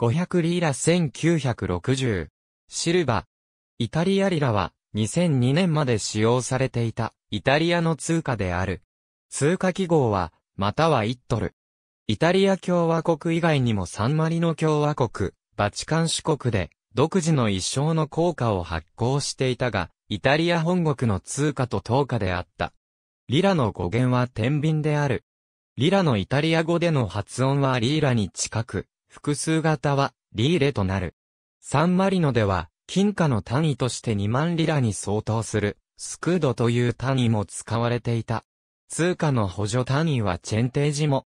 500リーラ1960。シルバ。イタリアリラは2002年まで使用されていたイタリアの通貨である。通貨記号は、または1ドル。イタリア共和国以外にもサンマリノ共和国、バチカン主国で、独自の一生の効果を発行していたが、イタリア本国の通貨と等価であった。リラの語源は天秤である。リラのイタリア語での発音はリーラに近く、複数型はリーレとなる。サンマリノでは、金貨の単位として2万リラに相当する、スクードという単位も使われていた。通貨の補助単位はチェンテージも。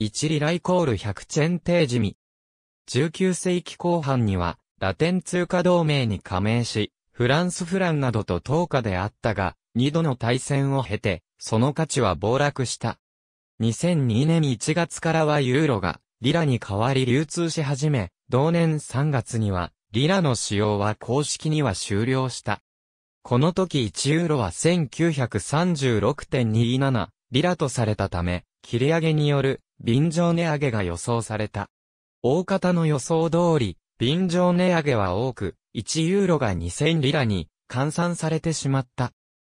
1リライコール100チェンテージミ。19世紀後半には、ラテン通貨同盟に加盟し、フランスフランなどと等価であったが、2度の対戦を経て、その価値は暴落した。2002年1月からはユーロがリラに代わり流通し始め、同年3月には、リラの使用は公式には終了した。この時1ユーロは1936.27リラとされたため、切り上げによる便乗値上げが予想された。大方の予想通り、便乗値上げは多く、1ユーロが2000リラに換算されてしまった。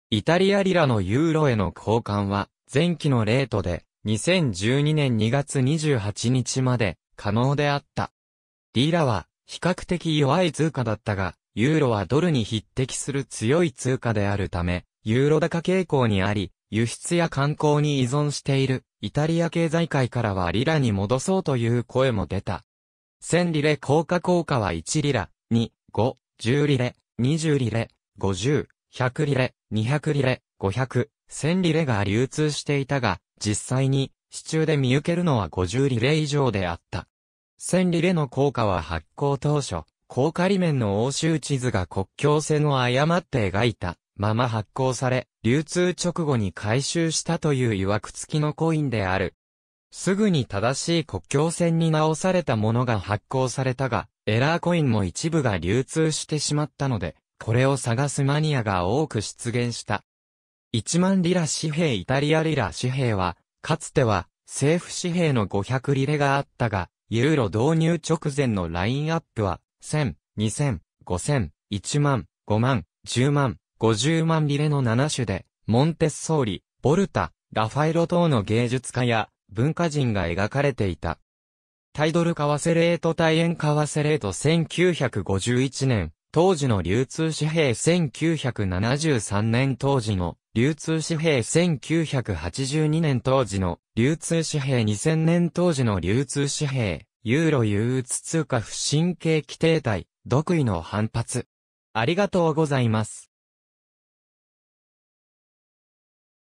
イタリアリラのユーロへの交換は前期のレートで2012年2月28日まで可能であった。リラは比較的弱い通貨だったが、ユーロはドルに匹敵する強い通貨であるため、ユーロ高傾向にあり、輸出や観光に依存しているイタリア経済界からはリラに戻そうという声も出た。1000リレ効果効果は1リラ、2、5、10リレ、20リレ、50、100リレ、200リレ、500、1000リレが流通していたが、実際に、支柱で見受けるのは50リレー以上であった。1000リレの効果は発行当初、高仮面の欧州地図が国境線を誤って描いたまま発行され、流通直後に回収したという曰く付きのコインである。すぐに正しい国境線に直されたものが発行されたが、エラーコインも一部が流通してしまったので、これを探すマニアが多く出現した。1万リラ紙幣イタリアリラ紙幣は、かつては政府紙幣の500リレがあったが、ユーロ導入直前のラインアップは、1000、2000、5000、1万、5万、10万、50万リレの7種で、モンテッソーリ、ボルタ、ラファエロ等の芸術家や文化人が描かれていた。タイドル為替レート対円為替レート1951年、当時の流通紙幣1973年当時の流通紙幣1982年当時の、流通紙幣2000年当時の流通紙幣、ユーロ憂鬱通貨不神経規定体、独位の反発。ありがとうございます。